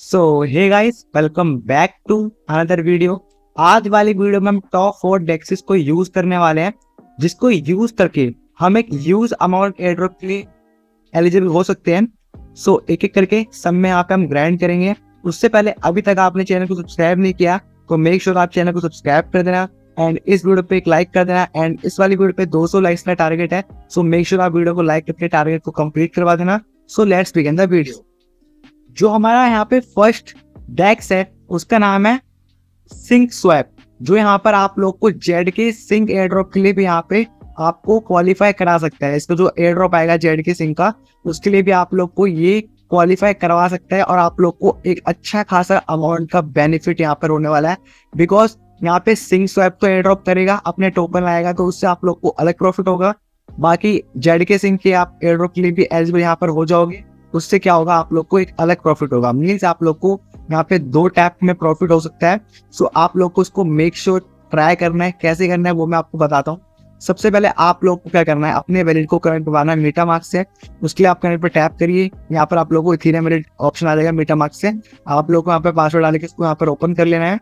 so hey guys welcome back to another video आज वाली video में हम टॉप फोर डेक्सिस को यूज करने वाले हैं जिसको यूज करके हम एक यूज अमाउंट एड्रॉप के लिए एलिजिबल हो सकते हैं सो so, एक एक करके सब में आप हम ग्राइंड करेंगे उससे पहले अभी तक आपने चैनल को सब्सक्राइब नहीं किया तो मेक श्योर आप चैनल को सब्सक्राइब कर देना एंड इस वीडियो पे एक लाइक कर देना एंड इस वाली वीडियो पे 200 लाइक्स का टारगेट है सो मेक श्योर आप वीडियो को लाइक करके टारगेट को कंप्लीट करवा देना so let's begin the video जो हमारा यहाँ पे फर्स्ट डेक्स है उसका नाम है सिंक स्वैप जो यहाँ पर आप लोग को जेड के सिंक एयरड्रॉप के लिए भी यहाँ पे आपको क्वालिफाई करा सकता है इसका जो एयरड्रॉप आएगा जेड के सिंक का उसके लिए भी आप लोग को ये क्वालिफाई करवा सकता है और आप लोग को एक अच्छा खासा अमाउंट का बेनिफिट यहाँ पर होने वाला है बिकॉज यहाँ पे सिंह स्वैप तो एयर ड्रॉप करेगा अपने टोकन लाएगा तो उससे आप लोग को अलग प्रॉफिट होगा बाकी जेड के सिंह के आप एयर ड्रॉप के लिए भी एलिजिबल यहाँ पर हो जाओगे उससे क्या होगा आप लोग को एक अलग प्रॉफिट होगा मीन्स आप लोग को यहाँ पे दो टैप में प्रॉफिट हो सकता है सो आप लोग को उसको मेक श्योर ट्राई करना है कैसे करना है वो मैं आपको बताता हूँ सबसे पहले आप लोग को क्या करना है अपने वैलिड को कनेक्ट करवाना है मीटा मार्क्स से उसके लिए आप कनेक्ट पर टैप करिए यहाँ पर आप लोग को इथीरियम वैलिड ऑप्शन आ जाएगा मीटा मार्क्स से आप लोग को यहाँ पर पासवर्ड डाल के उसको यहाँ पर ओपन कर लेना है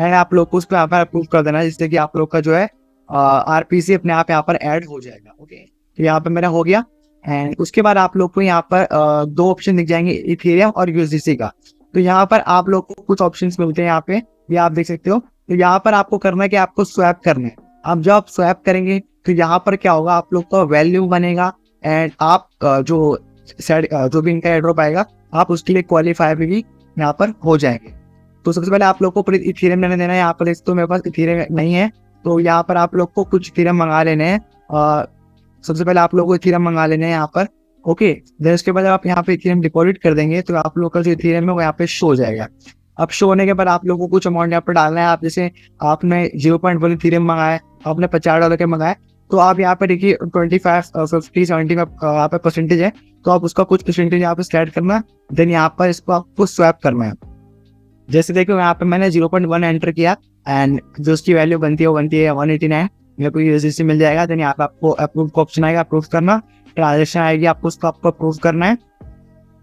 एंड आप लोग को उसको यहाँ पर अप्रूव कर देना है जिससे कि आप लोग का जो है सी अपने आप यहाँ पर एड हो जाएगा ओके तो यहाँ पर मेरा हो गया एंड उसके बाद आप लोग को यहाँ पर दो ऑप्शन दिख जाएंगे इथेरियम और यूएसडीसी का तो यहाँ पर आप लोग को कुछ ऑप्शन मिलते हैं यहाँ पे ये आप देख सकते हो तो यहाँ पर आपको करना है कि आपको स्वैप करना है अब जब आप स्वैप करेंगे तो यहाँ पर क्या होगा आप लोग का वैल्यू बनेगा एंड आप जो सेड जो भी इनका एड्रॉप आएगा आप उसके लिए क्वालिफाई भी यहाँ पर हो जाएंगे तो सबसे पहले आप लोग को इथेरियम लेने देना है यहाँ पर तो मेरे पास इथेरियम नहीं है तो यहाँ पर आप लोग को कुछ इथेरियम मंगा लेने हैं सबसे पहले आप लोगों को इथीरियम मंगा लेना है यहाँ पर ओके देन उसके बाद आप यहाँ पे इथीरियम डिपॉजिट कर देंगे तो आप लोग का जो इथीरियम है वो यहाँ पे शो हो जाएगा अब शो होने के बाद आप लोगों को कुछ अमाउंट यहाँ पर डालना है आप जैसे आपने जीरो पॉइंट वन इथीरियम मंगाए आपने पचास डॉलर के मंगाए तो आप यहाँ पे देखिए ट्वेंटी फाइव फिफ्टी सेवेंटी यहाँ पे परसेंटेज है तो आप उसका कुछ परसेंटेज यहाँ पे स्लाइड करना है देन यहाँ पर इसको आपको स्वैप करना है जैसे देखो यहाँ पे मैंने जीरो पॉइंट वन एंटर किया एंड जो उसकी वैल्यू बनती है वो बनती है वन एटी नाइन या कोई यूएसएससी मिल जाएगा तो यहाँ पे आपको अप्रूव का ऑप्शन आएगा अप्रूव करना ट्रांजेक्शन आएगी आपको उसको आपको अप्रूव करना है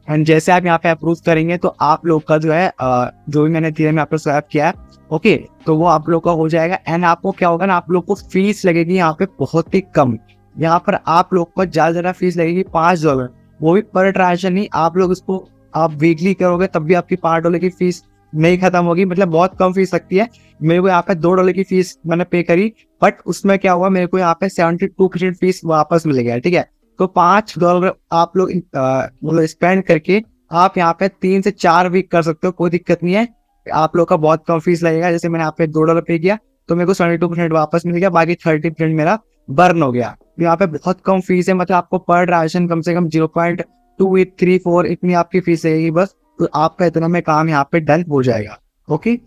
एंड जैसे आप यहाँ पे अप्रूव करेंगे तो आप लोग का जो है जो भी मैंने थीरम में आपको स्वैप किया है ओके तो वो आप लोग का हो जाएगा एंड आपको क्या होगा ना आप लोग को फीस लगेगी यहाँ पे बहुत ही कम यहाँ पर आप लोग को ज़्यादा ज़्यादा फीस लगेगी पांच डॉलर वो भी पर ट्रांजेक्शन नहीं आप लोग इसको आप वीकली करोगे तब भी आपकी पांच डॉलर की फीस नहीं खत्म होगी मतलब बहुत कम फीस लगती है मेरे को यहाँ पे दो डॉलर की फीस मैंने पे करी बट उसमें क्या हुआ मेरे को यहाँ पे सेवेंटी टू परसेंट फीस वापस मिल गया ठीक है तो पांच डॉलर आप लोग मतलब स्पेंड करके आप यहाँ पे तीन से चार वीक कर सकते हो कोई दिक्कत नहीं है आप लोग का बहुत कम फीस लगेगा जैसे मैंने यहाँ पे दो डॉलर पे किया तो मेरे को सेवेंटी टू परसेंट वापस मिल गया बाकी थर्टी परसेंट मेरा बर्न हो गया तो यहाँ पे बहुत कम फीस है मतलब आपको पर ट्रांजेक्शन कम से कम zero point two eight three four इतनी आपकी फीस रहेगी बस तो आपका इतना में काम यहाँ पे डन हो जाएगा ओके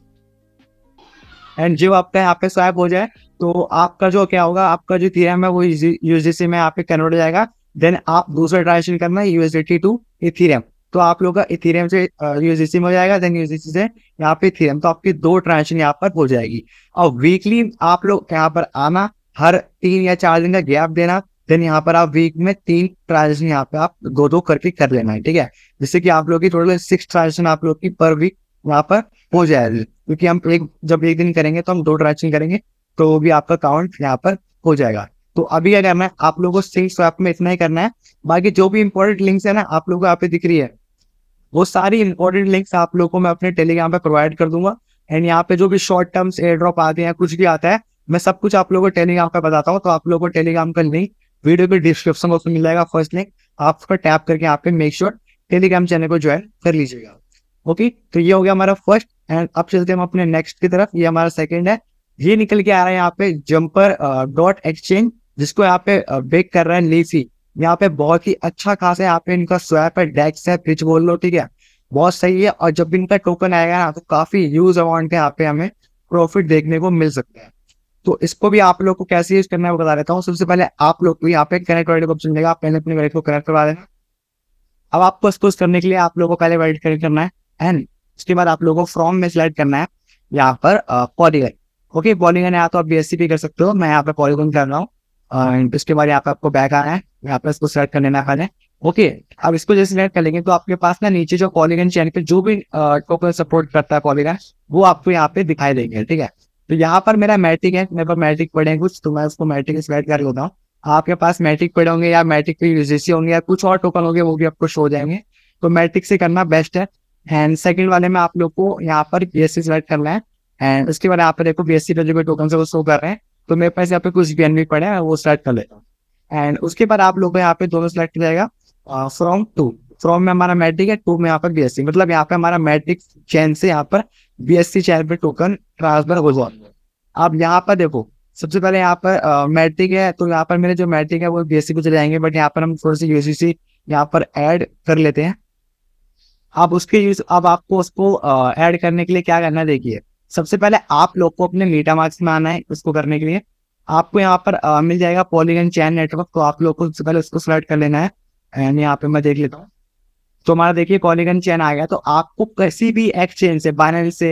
एंड जब आपका यहाँ पे स्वैप हो जाए तो आपका जो क्या होगा आपका जो थीरम है वो यूजीसी में यहाँ पे कन्वर्ट हो जाएगा देन आप दूसरा ट्रांजेक्शन करना है यूएसडीटी टू इथीरियम तो आप लोग का इथीरियम से यूजीसी में हो जाएगा देन यूजीसी से यहाँ पे इथीरियम तो आपकी दो ट्रांजेक्शन यहाँ पर हो जाएगी और वीकली आप लोग यहाँ पर आना हर तीन या चार दिन का गैप देना देन यहाँ पर आप वीक में तीन ट्रांजेक्शन यहाँ पे आप दो दो करके कर लेना है ठीक है जिससे कि आप लोग की टोटल सिक्स ट्रांजेक्शन आप लोग की पर वीक वहां पर हो जाएगी क्योंकि हम एक जब एक दिन करेंगे तो हम दो ट्रांजेक्शन करेंगे तो वो भी आपका काउंट यहाँ पर हो जाएगा तो अभी अगर मैं आप लोगों को सिंक स्वैप में इतना ही करना है बाकी जो भी इंपॉर्टेंट लिंक्स है ना आप लोगों को यहाँ पे दिख रही है वो सारी इंपॉर्टेंट लिंक्स आप लोगों को मैं अपने टेलीग्राम पे प्रोवाइड कर दूंगा एंड यहाँ पे जो भी शॉर्ट टर्म्स एयर ड्रॉप आते हैं कुछ भी आता है मैं सब कुछ आप लोगों को टेलीग्राम पे बताता हूँ तो आप लोगों को टेलीग्राम का लिंक वीडियो के डिस्क्रिप्शन बॉक्स में मिल जाएगा फर्स्ट लिंक आप उस पर टैप करके आपके मेक श्योर टेलीग्राम चैनल को ज्वाइन कर लीजिएगा ओके तो ये हो गया हमारा फर्स्ट एंड अब चलते हम अपने नेक्स्ट की तरफ ये हमारा सेकेंड है ये निकल के आ रहा है यहाँ पे जम्पर डॉट एक्सचेंज जिसको यहाँ पे बेक कर रहा है लेसी यहाँ पे बहुत ही अच्छा खास है यहाँ पे इनका स्वैप है डेक्स है पिच बोल लो ठीक है बहुत सही है और जब इनका टोकन आएगा ना तो काफी यूज अमाउंट है यहाँ पे हमें प्रॉफिट देखने को मिल सकता है तो इसको भी आप लोग को कैसे यूज करना है बता देता हूँ सबसे पहले आप लोग को यहाँ पे कनेक्ट वॉलेट को ऑप्शन देगा पहले अपने वैलेट को कनेक्ट करवा देना अब आपको इसको करने के लिए आप लोगों को पहले वैलेट कनेक्ट करना है एंड उसके बाद आप लोगों को फ्रॉम में सिलेक्ट करना है यहाँ पर पॉलीगन ओके पॉलीगन यहाँ तो आप बी भी कर सकते हो मैं यहाँ पे पॉलीगन कर रहा हूँ इसके बाद यहाँ पे आपको बैक आना है यहाँ पे इसको सिलेक्ट कर लेना पहले ओके अब इसको जैसे सिलेक्ट कर लेंगे तो आपके पास ना नीचे जो पॉलीगन चैन पे जो भी टोकन सपोर्ट करता है पॉलीगन वो आपको यहाँ पे दिखाई देंगे ठीक है तो यहाँ पर मेरा मैट्रिक है मेरे पर मैट्रिक पड़े हैं कुछ तो मैं उसको मैट्रिक स्लाइड कर बताऊँ आपके पास मैट्रिक पड़े होंगे या मैट्रिक पे यूजीसी होंगे या कुछ और टोकन होंगे वो भी आपको शो जाएंगे तो मैट्रिक से करना बेस्ट है एंड सेकंड वाले में आप लोग को यहाँ पर बी एस सिलेक्ट करना है एंड उसके बाद यहाँ पर देखो बी एस सी जो टोकन से वो शो कर रहे हैं तो मेरे पास यहाँ पे कुछ बी एन बी पड़े हैं वो सिलेक्ट कर लेता हूँ एंड उसके बाद आप लोग यहाँ पे दोनों सेलेक्ट हो जाएगा फ्रॉम uh, टू फ्रॉम में हमारा मैट्रिक है टू में यहाँ पर बीएससी मतलब यहाँ पे हमारा मैट्रिक चैन से यहाँ पर बीएससी चैन पे टोकन ट्रांसफर हो जाएगा अब यहाँ पर देखो सबसे पहले यहाँ पर मैट्रिक है तो यहाँ पर मेरे जो मैट्रिक है वो बीएससी को चले जाएंगे बट यहाँ पर हम थोड़ी सी यूसीसी यहाँ पर एड कर लेते हैं आप उसके यूज अब आपको उसको ऐड करने के लिए क्या करना देखिए सबसे पहले आप लोग को अपने मीटा मार्क्स में आना है उसको करने के लिए आपको यहाँ पर आ, मिल जाएगा पॉलीगन चैन नेटवर्क तो आप लोग को सबसे पहले उसको सेलेक्ट कर लेना है एंड यहाँ पे मैं देख लेता हूँ तो हमारा देखिए कॉलिगन चैन आ गया तो आपको किसी भी एक्सचेंज से बाइनल से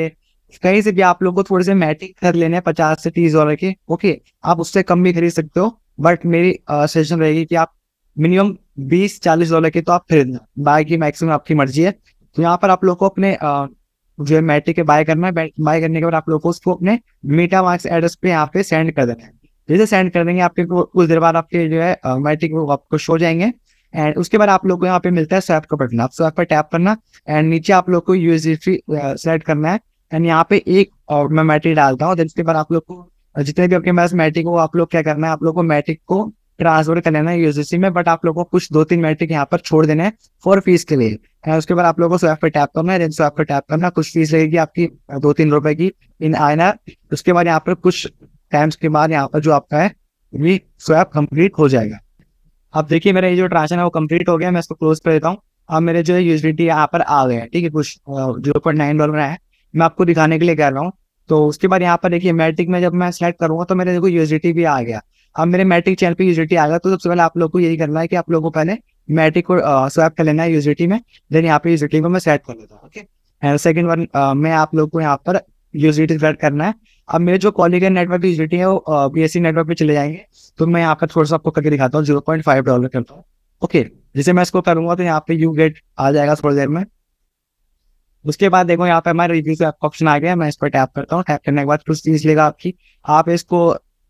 कहीं से भी आप लोग को थोड़े से मैटिक कर लेने हैं पचास से तीस डॉलर के ओके आप उससे कम भी खरीद सकते हो बट मेरी सजेशन रहेगी कि आप मिनिमम बीस चालीस डॉलर के तो आप खरीदना बाय की मैक्सिमम आपकी मर्जी है तो यहाँ पर आप लोग को अपने जो है मैट्रिक के बाय करना है बाय करने के बाद आप लोग को उसको अपने मीटा मार्क्स एड्रेस पे यहाँ पे सेंड कर देना है जैसे सेंड कर देंगे आपके कुछ देर बाद आपके जो है मैट्रिक आपको शो जाएंगे Uh, एंड uh, उसके बाद आप लोग को यहाँ पे मिलता है स्वैप का बटन आप स्वैप पर टैप करना एंड नीचे आप लोग को यूएसडी सेलेक्ट करना है एंड यहाँ पे एक और मैं मैट्रिक डालता हूँ उसके बाद आप लोग को जितने भी आपके पास मैट्रिक हो आप लोग क्या करना है आप लोग को मैट्रिक को ट्रांसफर कर लेना है यूजीसी में बट आप लोग को कुछ दो तीन मैट्रिक यहाँ पर छोड़ देना है फॉर फीस के लिए एंड उसके बाद आप लोग को स्वैप पे टैप करना है स्वैप पर टैप करना कुछ फीस लगेगी आपकी uh, दो तीन रुपए की इन आईना उसके बाद यहाँ पर कुछ टाइम्स के बाद यहाँ पर जो आपका है स्वैप कंप्लीट हो जाएगा अब देखिए मेरा ये जो ट्रांजेक्शन है वो कंप्लीट हो गया मैं इसको क्लोज कर देता हूँ अब मेरे जो है यूजिलिटी यहाँ पर आ गए हैं ठीक है कुछ जीरो पॉइंट नाइन डॉलर है मैं आपको दिखाने के लिए कह रहा हूँ तो उसके बाद यहाँ पर देखिए मैट्रिक में जब मैं सेलेक्ट करूंगा तो मेरे देखो यूजिलिटी भी आ गया अब मेरे मैट्रिक चैनल पर यूजिलिटी आ गया तो सबसे पहले आप लोग को यही करना है कि आप लोगों को पहले मैट्रिक को स्वैप कर लेना है यूजिलिटी में देन यहाँ पे यूजिलिटी को मैं सेलेक्ट कर लेता हूँ ओके एंड सेकंड वन मैं आप लोग को यहाँ पर यूजिलिटी फ्लड करना है अब मेरे जो कॉलिंग का नेटवर्क यूजिलिटी है वो बी एस सी नेटवर्क पे चले जाएंगे तो मैं यहाँ पर थोड़ा सा आपको करके दिखाता हूँ जीरो पॉइंट फाइव डॉलर करता हूँ ओके जैसे मैं इसको करूंगा तो यहाँ पे यू गेट आ जाएगा थोड़ी देर में उसके बाद देखो यहाँ पे हमारे रिव्यू का ऑप्शन आ गया मैं इस पर टैप करता हूँ टैप करने के बाद कुछ चीज लेगा आपकी आप इसको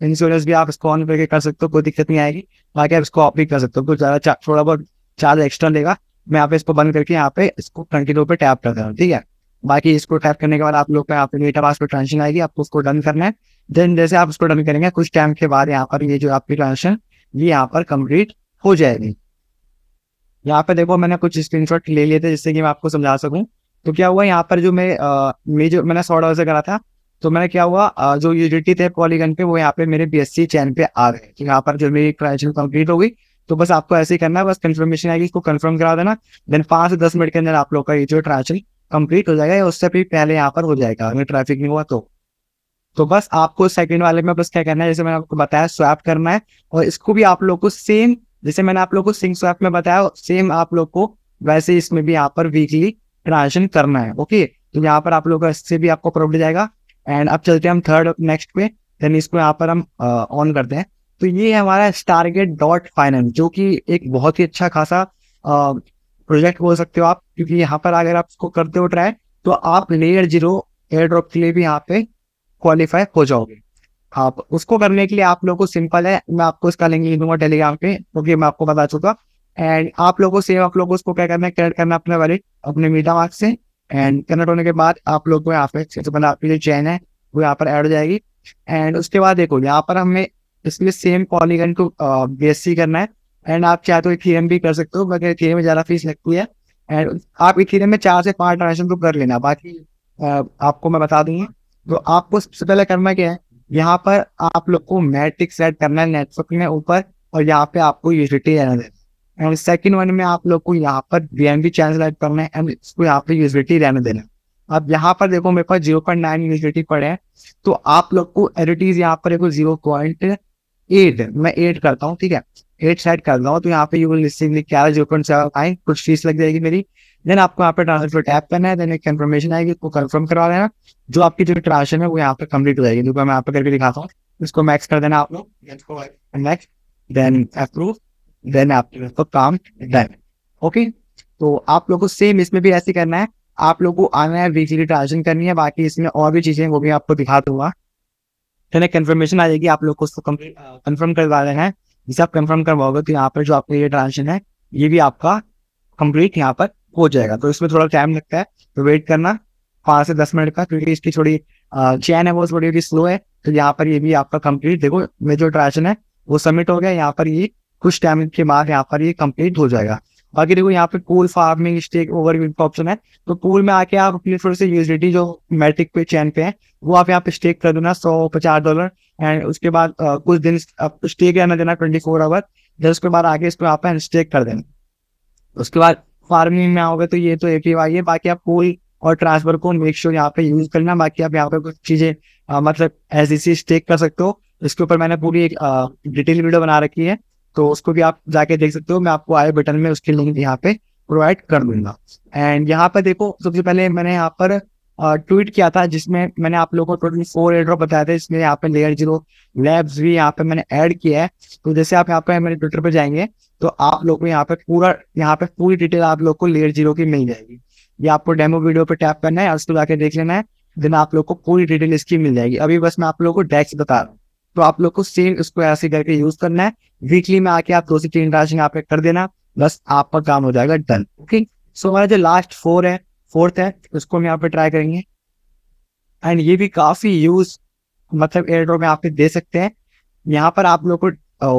इंश्योरेंस भी आप इसको ऑन करके कर सकते हो कोई दिक्कत नहीं आएगी बाकी आप इसको ऑफ भी कर सकते हो कुछ ज्यादा थोड़ा बहुत चार्ज एक्स्ट्रा लेगा मैं आप इसको बंद करके यहाँ पे इसको कंटिन्यू पे टैप करता हूँ ठीक है बाकी इसको टैप करने के बाद आप लोग का यहाँ डेटा पास पर ट्रांजेक्शन आएगी आपको उसको डन करना है देन जैसे आप उसको डन करेंगे कुछ टाइम के बाद यहाँ पर ये जो आपकी ट्रांजेक्शन ये यहाँ पर कम्प्लीट हो जाएगी यहाँ पे देखो मैंने कुछ स्क्रीनशॉट ले लिए थे जिससे कि मैं आपको समझा सकूँ तो क्या हुआ यहाँ पर जो मैं मेजर मैंने सौ डॉलर से करा था तो मैंने क्या हुआ आ, जो यूजिटी थे पॉलीगन पे वो यहाँ पे मेरे बीएससी चैन पे आ गए तो यहाँ पर जो मेरी ट्रांजेक्शन कंप्लीट हो गई तो बस आपको ऐसे ही करना है बस कंफर्मेशन आएगी इसको कंफर्म करा देना देन पांच से दस मिनट के अंदर आप लोग का ये जो ट्रांजेक्शन कंप्लीट हो जाएगा या उससे भी पहले यहाँ पर हो जाएगा अगर ट्रैफिक नहीं हुआ तो तो बस आपको सेकंड वाले में बस क्या करना है जैसे मैंने आपको बताया स्वैप करना है और इसको भी आप लोग को सेम जैसे मैंने आप लोग को सिंग स्वैप में बताया सेम आप लोग को वैसे इसमें भी यहाँ पर वीकली ट्रांजेक्शन करना है ओके तो यहाँ पर आप लोग का इससे भी आपको प्रॉब्लम जाएगा एंड अब चलते हैं हम थर्ड नेक्स्ट पे देन इसको यहाँ पर हम ऑन करते हैं तो ये है हमारा स्टारगेट डॉट फाइनेंस जो कि एक बहुत ही अच्छा खासा प्रोजेक्ट बोल सकते हो आप क्योंकि यहाँ पर अगर आप इसको करते हो ट्राई तो आप लेयर जीरो एयर ड्रॉप के लिए भी यहाँ पे क्वालिफाई हो जाओगे आप उसको करने के लिए आप लोगों को सिंपल है मैं आपको इसका लिंक लिख दूंगा टेलीग्राम पे क्योंकि तो मैं आपको बता चुका एंड आप लोगों को से आप लोगों को उसको क्या करना है क्रिएट करना अपने वाले अपने मीटा मार्क से एंड कनेक्ट होने के बाद आप लोग को यहाँ पे मतलब आपकी जो चैन है वो यहाँ पर ऐड हो जाएगी एंड उसके बाद देखो यहाँ पर हमें इसलिए सेम पॉलीगन को बी करना है एंड आप चाहे तो इथीरियम भी कर सकते हो मगर इथीरियम में ज़्यादा फीस लगती है एंड आप इथीरियम में चार से पांच ट्रांजेक्शन तो कर लेना बाकी आपको मैं बता दूंगा तो आपको सबसे पहले करना क्या है यहाँ पर आप लोग को मैट्रिक सेट करना है नेटवर्क में ऊपर और यहाँ पे आपको यूजिटी एरर देना एंड सेकंड वन में आप लोग को यहाँ पर बी चैनल सेलेक्ट करना है एंड इसको यहाँ पे यूजिटी रहने देना अब यहाँ पर देखो मेरे पास जीरो पॉइंट नाइन यूजिटी पड़े हैं तो आप लोग को एडिटीज यहाँ पर देखो जीरो पॉइंट एट मैं एट करता हूँ ठीक है एट साइड कर रहा हूँ तो यहाँ पे यू विल रिसीव क्या जीरो पॉइंट सेवन फाइव कुछ फीस लग जाएगी मेरी देन आपको यहाँ पे ट्रांसफर टैप करना है देन एक कंफर्मेशन आएगी उसको कंफर्म करवा देना जो आपकी जो ट्रांसफर है वो यहाँ पे कंप्लीट हो जाएगी जो मैं यहाँ पे करके दिखाता हूँ इसको मैक्स कर देना आप लोग देन अप्रूव देन आपको काम डन ओके तो आप लोग को सेम इसमें भी ऐसे करना है आप लोग को आना है वीकली ट्रांजेक्शन करनी है बाकी इसमें और भी चीजें वो भी आपको दिखा दूंगा तो कंफर्मेशन आ जाएगी आप लोग को उसको कंफर्म करवा देना है जिसे आप कंफर्म करवाओगे तो यहाँ पर जो आपका ये ट्रांजेक्शन है ये भी आपका कंप्लीट यहाँ पर हो जाएगा तो इसमें थोड़ा टाइम लगता है तो वेट करना पांच से दस मिनट का क्योंकि इसकी थोड़ी चैन है वो थोड़ी स्लो है तो यहाँ पर ये भी आपका कंप्लीट देखो ये जो ट्रांजेक्शन है वो सबमिट हो गया यहाँ पर ये कुछ टाइम के बाद यहाँ पर ये कंप्लीट हो जाएगा बाकी देखो यहाँ पे pool farming stake over option है तो पूल में आके आप अपनी थोड़ी सी यूजिलिटी जो मेट्रिक पे चैन पे है वो आप यहाँ पे स्टेक कर देना सौ पचास डॉलर एंड उसके बाद आ, कुछ दिन स्टेक रहना देना ट्वेंटी फोर आवर जब उसके बाद आगे इसको आप स्टेक कर देना उसके बाद फार्मिंग में आओगे तो ये तो एक ही है बाकी आप पूल और ट्रांसफर को मेक श्योर यहाँ पे यूज करना बाकी आप यहाँ पे कुछ चीजें मतलब एस स्टेक कर सकते हो इसके ऊपर मैंने पूरी एक डिटेल वीडियो बना रखी है तो उसको भी आप जाके देख सकते हो मैं आपको आई बटन में उसकी लिंक यहाँ पे प्रोवाइड कर दूंगा एंड यहाँ पर देखो सबसे पहले मैंने यहाँ पर ट्वीट किया था जिसमें मैंने आप लोगों को टोटल फोर एयर ड्रॉप बताया था इसमें यहाँ पे लेयर जीरो लैब्स भी यहाँ पे मैंने ऐड किया है तो जैसे आप यहाँ पे मेरे ट्विटर पर जाएंगे तो आप लोग को यहाँ पे पूरा यहाँ पे पूरी डिटेल आप लोग को लेयर जीरो की मिल जाएगी ये आपको डेमो वीडियो पे टैप करना है और उसको जाके देख लेना है देन आप लोग को पूरी डिटेल इसकी मिल जाएगी अभी बस मैं आप लोग को डेस्क बता रहा हूँ तो आप लोग को सेम इसको ऐसे करके यूज करना है वीकली में आके आप दो से तीन ट्रांजेक्शन यहाँ पे कर देना बस आपका काम हो जाएगा डन ओके सो हमारा जो लास्ट फोर है फोर्थ है उसको हम यहाँ पे ट्राई करेंगे एंड ये भी काफी यूज मतलब एयर में आप दे सकते हैं यहाँ पर आप लोग को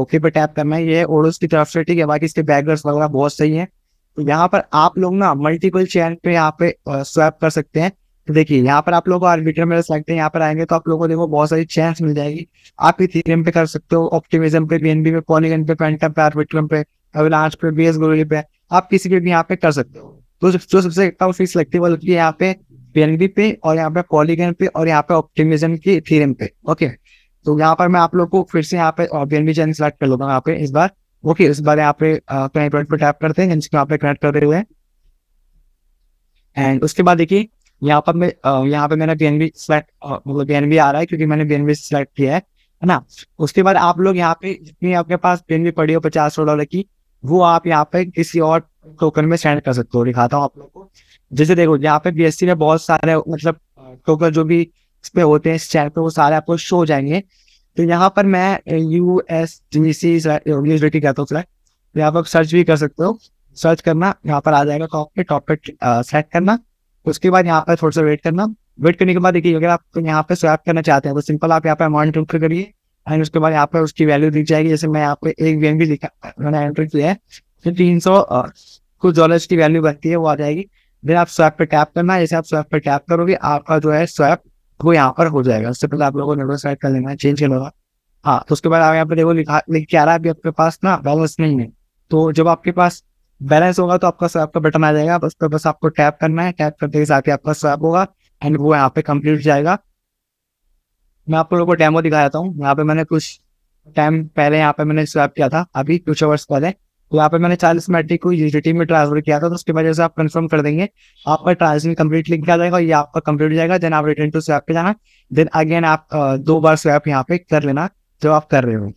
ओके पे टैप करना है ये ओडोस की तरफ से ठीक है बाकी इसके बैकग्राउंड वगैरह बहुत सही है तो यहाँ पर आप लोग ना मल्टीपल चैन पे यहाँ पे स्वैप कर सकते हैं तो देखिए यहाँ पर आप लोग आर्बिटर में सकते हैं यहाँ पर आएंगे तो आप लोगों को देखो बहुत सारी चेंस मिल जाएगी आप इथेरियम पे कर सकते हो ऑप्टिमिज्म पे बीएनबी पे पॉलीगन पे पेंटम पे आर्बिट्रम पे अविलांश पे बीएस गोली पे आप किसी पे भी यहाँ पे कर सकते हो तो जो सबसे कम फीस लगती है वो लगती है यहाँ पे बीएनबी पे और यहाँ पे पॉलीगन पे और यहाँ पे ऑप्टिमिज्म की इथेरियम पे ओके तो यहाँ पर मैं आप लोग को फिर से यहाँ पे बीएनबी चैनल सिलेक्ट कर लूंगा यहाँ पे इस बार ओके इस बार यहाँ पे कनेक्ट पे टैप करते हैं जिसको यहाँ पे कनेक्ट कर रहे हुए एंड उसके बाद देखिए यहाँ पर मैं यहाँ पे मैंने बी सिलेक्ट मतलब बी आ रहा है क्योंकि मैंने बी सिलेक्ट किया है है ना उसके बाद आप लोग यहाँ पे जितनी आपके पास बी पड़ी हो पचास सौ डॉलर की वो आप यहाँ पे किसी और टोकन में सेंड कर सकते हो दिखाता हूँ आप लोग को जैसे देखो यहाँ पे बीएससी में बहुत सारे मतलब टोकन जो भी इस पे होते हैं इस चैनल पे वो सारे आपको शो हो जाएंगे तो यहाँ पर मैं U S D C university कहता हूँ यहाँ पर सर्च भी कर सकते हो सर्च करना यहाँ पर आ जाएगा टॉप पे टॉप पे सेलेक्ट करना उसके बाद यहाँ पर थोड़ा सा वेट करना वेट करने के बाद देखिए अगर आप यहाँ पे स्वैप करना चाहते हैं तो सिंपल आप यहाँ पे अमाउंट एंटर करिए एंड उसके बाद यहाँ पर उसकी वैल्यू दिख जाएगी जैसे मैं यहाँ पे एक बी लिखा मैंने किया है फिर तो तीन सौ कुछ डॉलर की वैल्यू बनती है वो आ जाएगी देन आप स्वैप पर टैप करना जैसे आप स्वैप पर टैप करोगे आपका जो है स्वैप वो यहाँ पर हो जाएगा उससे पहले आप लोगों को स्वैप कर लेना है चेंज करना होगा हाँ तो उसके बाद आप यहाँ पे देखो लिखा लिख के आ रहा है अभी आपके पास ना बैलेंस नहीं है तो जब आपके पास बैलेंस होगा तो आपका स्वैप का बटन आ जाएगा बस पर तो बस आपको टैप करना है टैप करते ही साथ ही आपका स्वैप होगा एंड वो यहाँ पे कंप्लीट जाएगा मैं आप लोगों को डेमो दिखा देता हूँ यहाँ पे मैंने कुछ टाइम पहले यहाँ पे मैंने स्वैप किया था अभी कुछ अवर्स पहले तो यहाँ पे मैंने चालीस मैट्रिक को यूजीटी में ट्रांसफर किया था तो उसकी वजह से आप कंफर्म कर देंगे आपका ट्रांसफर कम्प्लीट लिख किया जाएगा ये आपका कम्प्लीट जाएगा देन आप रिटर्न टू स्वैप पे जाना देन अगेन आप दो बार स्वैप यहाँ पे कर लेना जो आप कर रहे हो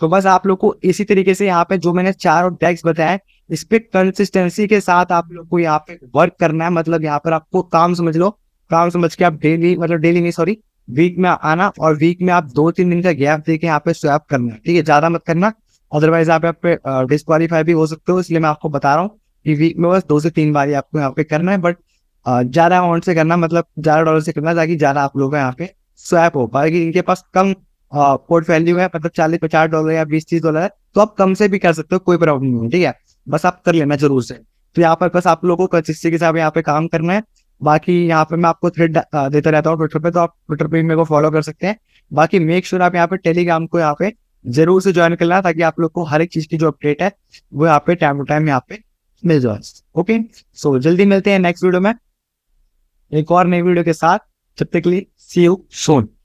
तो बस आप लोग को इसी तरीके से यहाँ पे जो मैंने चार और टैक्स बताया इस पे कंसिस्टेंसी के साथ आप लोग को यहाँ पे वर्क करना है मतलब यहाँ पर आपको काम समझ लो काम समझ के आप डेली मतलब डेली नहीं सॉरी वीक में आना और वीक में आप दो तीन दिन का गैप देके यहाँ पे स्वैप करना ठीक है ज्यादा मत करना अदरवाइज आप यहाँ पे डिस्कालीफाई भी हो सकते हो इसलिए मैं आपको बता रहा हूँ कि वीक में बस दो से तीन बार आपको यहाँ पे करना है बट ज्यादा अमाउंट से करना मतलब ज्यादा डॉलर से करना ताकि ज्यादा आप लोग यहाँ पे स्वैप हो पाए इनके पास कम पोर्टफेलियो है मतलब चालीस पचास डॉलर या बीस तीस डॉलर है तो आप कम से भी कर सकते हो कोई प्रॉब्लम नहीं है ठीक है बस आप कर लेना जरूर से तो यहाँ पर बस आप लोगों को कंसिस्टेंसी के साथ यहाँ पे काम करना है बाकी यहाँ पे मैं आपको थ्रेड देता रहता हूँ ट्विटर पे तो आप ट्विटर पे मेरे को फॉलो कर सकते हैं बाकी मेक श्योर आप यहाँ पे टेलीग्राम को यहाँ पे जरूर से ज्वाइन कर लेना ताकि आप लोग को हर एक चीज की जो अपडेट है वो यहाँ पे टाइम टू टाइम यहाँ पे मिल जाए ओके सो जल्दी मिलते हैं नेक्स्ट वीडियो में एक और नई वीडियो के साथ जब तक लिए सी यू सोन